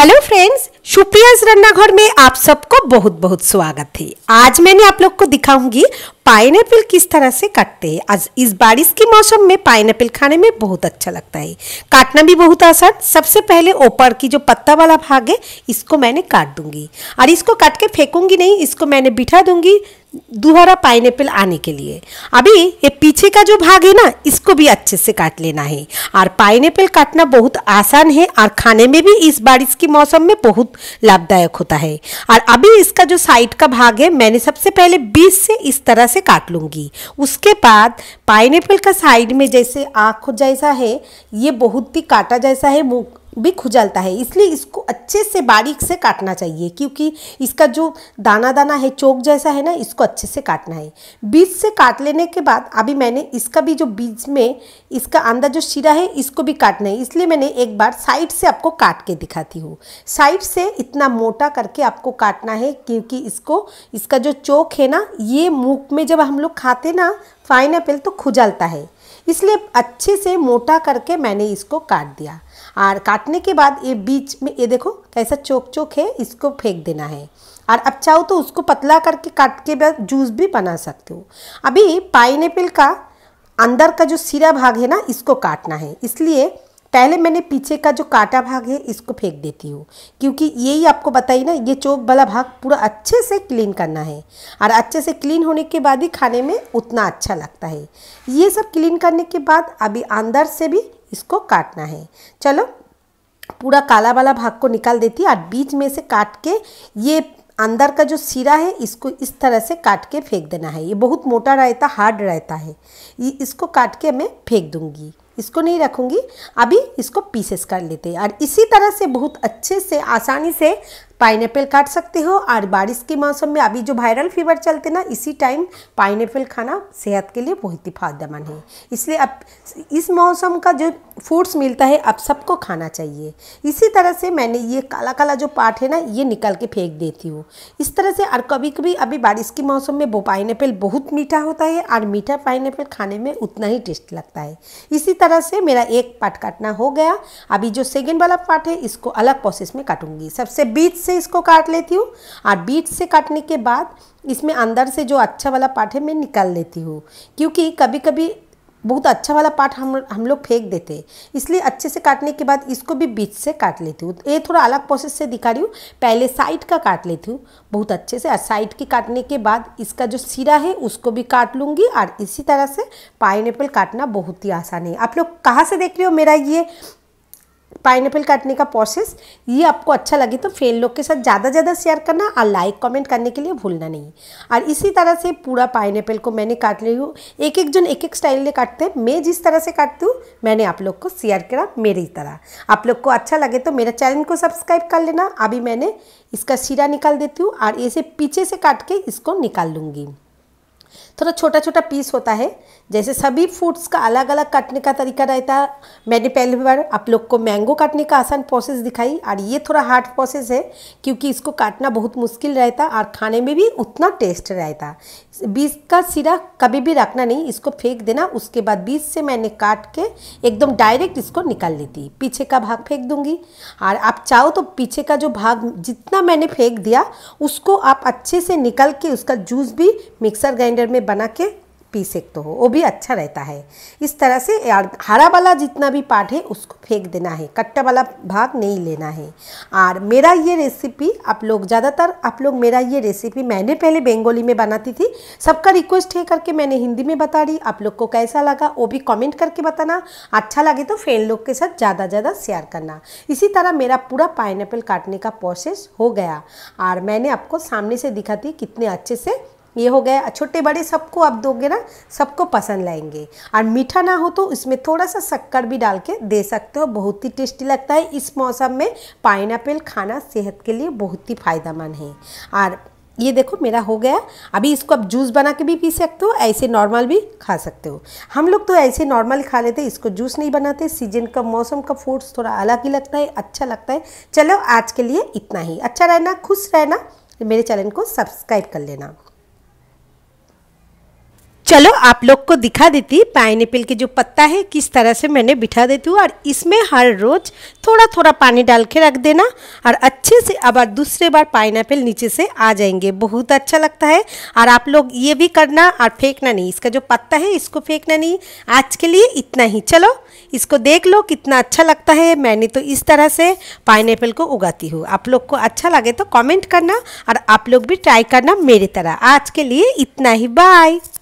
hello friends सुप्रियाज रन्नाघर में आप सबको बहुत बहुत स्वागत है आज मैंने आप लोग को दिखाऊंगी पाइन किस तरह से काटते हैं आज इस बारिश के मौसम में पाइन खाने में बहुत अच्छा लगता है काटना भी बहुत आसान सबसे पहले ऊपर की जो पत्ता वाला भाग है इसको मैंने काट दूंगी और इसको काट के फेंकूंगी नहीं इसको मैंने बिठा दूंगी दोहरा पाइनएपल आने के लिए अभी ये पीछे का जो भाग है ना इसको भी अच्छे से काट लेना है और पाइनएप्पल काटना बहुत आसान है और खाने में भी इस बारिश के मौसम में बहुत लाभदायक होता है और अभी इसका जो साइड का भाग है मैंने सबसे पहले बीस से इस तरह से काट लूँगी उसके बाद पाइनएपल का साइड में जैसे आँख जैसा है ये बहुत ही काटा जैसा है मुँह भी खुजलता है इसलिए इसको अच्छे से बारीक से काटना चाहिए क्योंकि इसका जो दाना दाना है चौक जैसा है ना इसको अच्छे से काटना है बीज से काट लेने के बाद अभी मैंने इसका भी जो बीज में इसका अंदर जो शीरा है इसको भी काटना है इसलिए मैंने एक बार साइड से आपको काट के दिखाती हूँ साइड से इतना मोटा करके आपको काटना है क्योंकि इसको इसका जो चौक है ना ये मुँह में जब हम लोग खाते ना फाइन तो खुजलता है इसलिए अच्छे से मोटा करके मैंने इसको काट दिया और काटने के बाद ये बीच में ये देखो कैसा चोक चोक है इसको फेंक देना है और अब चाहो तो उसको पतला करके काट के बाद जूस भी बना सकते हो अभी पाइनएपल का अंदर का जो सीरा भाग है ना इसको काटना है इसलिए पहले मैंने पीछे का जो काटा भाग है इसको फेंक देती हूँ क्योंकि यही आपको बताइए ना ये चौक वाला भाग पूरा अच्छे से क्लीन करना है और अच्छे से क्लीन होने के बाद ही खाने में उतना अच्छा लगता है ये सब क्लीन करने के बाद अभी अंदर से भी इसको काटना है चलो पूरा काला वाला भाग को निकाल देती है और बीच में से काट के ये अंदर का जो सिरा है इसको इस तरह से काट के फेंक देना है ये बहुत मोटा रहता हार्ड रहता है इसको काट के मैं फेंक दूँगी इसको नहीं रखूँगी अभी इसको पीसेस कर लेते हैं और इसी तरह से बहुत अच्छे से आसानी से पाइन काट सकते हो और बारिश के मौसम में अभी जो वायरल फीवर चलते ना इसी टाइम पाइन खाना सेहत के लिए बहुत ही फायदेमंद है इसलिए अब इस मौसम का जो फ्रूट्स मिलता है अब सबको खाना चाहिए इसी तरह से मैंने ये काला काला जो पार्ट है ना ये निकल के फेंक देती हूँ इस तरह से और कभी कभी अभी बारिश के मौसम में वो पाइन बहुत मीठा होता है और मीठा पाइन खाने में उतना ही टेस्ट लगता है इसी तरह से मेरा एक पार्ट काटना हो गया अभी जो सेकेंड वाला पार्ट है इसको अलग प्रोसेस में काटूंगी सबसे बीच से इसको काट लेती हूँ और बीट से काटने के बाद इसमें अंदर से जो अच्छा वाला पार्ट है मैं निकाल लेती हूँ क्योंकि कभी कभी बहुत अच्छा वाला पार्ट हम हम लोग फेंक देते इसलिए अच्छे से काटने के बाद इसको भी बीच से काट लेती हूँ ये थोड़ा अलग प्रोसेस से दिखा रही हूँ पहले साइड का काट लेती हूँ बहुत अच्छे से और साइड के काटने के बाद इसका जो सिरा है उसको भी काट लूँगी और इसी तरह से पाइनएप्पल काटना बहुत ही आसान है आप लोग कहाँ से देख रहे हो मेरा ये पाइनएप्पल काटने का प्रोसेस ये आपको अच्छा लगे तो फ्रेंड लोग के साथ ज़्यादा ज़्यादा शेयर करना और लाइक कमेंट करने के लिए भूलना नहीं और इसी तरह से पूरा पाइनएप्पल को मैंने काट ली हूँ एक एक जन एक एक स्टाइल में काटते हैं मैं जिस तरह से काटती हूँ मैंने आप लोग को शेयर करा मेरी तरह आप लोग को अच्छा लगे तो मेरे चैनल को सब्सक्राइब कर लेना अभी मैंने इसका सीरा निकाल देती हूँ और ऐसे पीछे से काट के इसको निकाल लूँगी थोड़ा छोटा छोटा पीस होता है जैसे सभी फ्रूट्स का अलग अलग काटने का तरीका रहता है मैंने पहली बार आप लोग को मैंगो काटने का आसान प्रोसेस दिखाई और ये थोड़ा हार्ड प्रोसेस है क्योंकि इसको काटना बहुत मुश्किल रहता और खाने में भी उतना टेस्ट रहता बीज का सिरा कभी भी रखना नहीं इसको फेंक देना उसके बाद बीज से मैंने काट के एकदम डायरेक्ट इसको निकाल लेती पीछे का भाग फेंक दूंगी और आप चाहो तो पीछे का जो भाग जितना मैंने फेंक दिया उसको आप अच्छे से निकाल के उसका जूस भी मिक्सर ग्राइंडर में में बना के पी सकते हो वो भी अच्छा रहता है इस तरह से हरा वाला जितना भी पार्ट है उसको फेंक देना है कट्टा वाला भाग नहीं लेना है और मेरा ये रेसिपी आप लोग ज़्यादातर आप लोग मेरा ये रेसिपी मैंने पहले बंगाली में बनाती थी सबका रिक्वेस्ट है करके मैंने हिंदी में बता दी आप लोग को कैसा लगा वो भी कॉमेंट करके बताना अच्छा लगे तो फ्रेंड लोग के साथ ज़्यादा ज़्यादा शेयर करना इसी तरह मेरा पूरा पाइन काटने का प्रोसेस हो गया और मैंने आपको सामने से दिखा थी कितने अच्छे से ये हो गया छोटे बड़े सबको आप दोगे ना सबको पसंद लाएंगे और मीठा ना हो तो इसमें थोड़ा सा शक्कर भी डाल के दे सकते हो बहुत ही टेस्टी लगता है इस मौसम में पाइन खाना सेहत के लिए बहुत ही फ़ायदेमंद है और ये देखो मेरा हो गया अभी इसको आप जूस बना के भी पी सकते हो ऐसे नॉर्मल भी खा सकते हो हम लोग तो ऐसे नॉर्मल खा लेते इसको जूस नहीं बनाते सीजन का मौसम का फूड्स थोड़ा अलग ही लगता है अच्छा लगता है चलो आज के लिए इतना ही अच्छा रहना खुश रहना मेरे चैनल को सब्सक्राइब कर लेना चलो आप लोग को दिखा देती पाइन के जो पत्ता है किस तरह से मैंने बिठा देती हूँ और इसमें हर रोज़ थोड़ा थोड़ा पानी डाल के रख देना और अच्छे से अब दूसरे बार पाइन नीचे से आ जाएंगे बहुत अच्छा लगता है और आप लोग ये भी करना और फेंकना नहीं इसका जो पत्ता है इसको फेंकना नहीं आज के लिए इतना ही चलो इसको देख लो कितना अच्छा लगता है मैंने तो इस तरह से पाइन को उगाती हूँ आप लोग को अच्छा लगे तो कॉमेंट करना और आप लोग भी ट्राई करना मेरी तरह आज के लिए इतना ही बाय